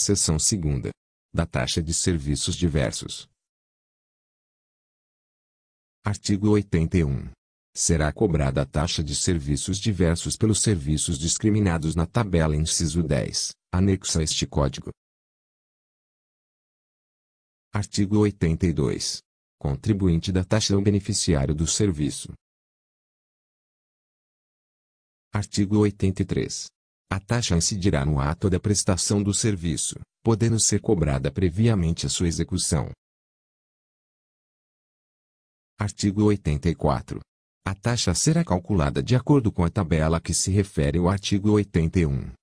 Seção segunda. Da taxa de serviços diversos. Artigo 81. Será cobrada a taxa de serviços diversos pelos serviços discriminados na tabela inciso 10, anexo a este código. Artigo 82. Contribuinte da taxa é o beneficiário do serviço. Artigo 83. A taxa incidirá no ato da prestação do serviço, podendo ser cobrada previamente à sua execução. Artigo 84. A taxa será calculada de acordo com a tabela que se refere ao artigo 81.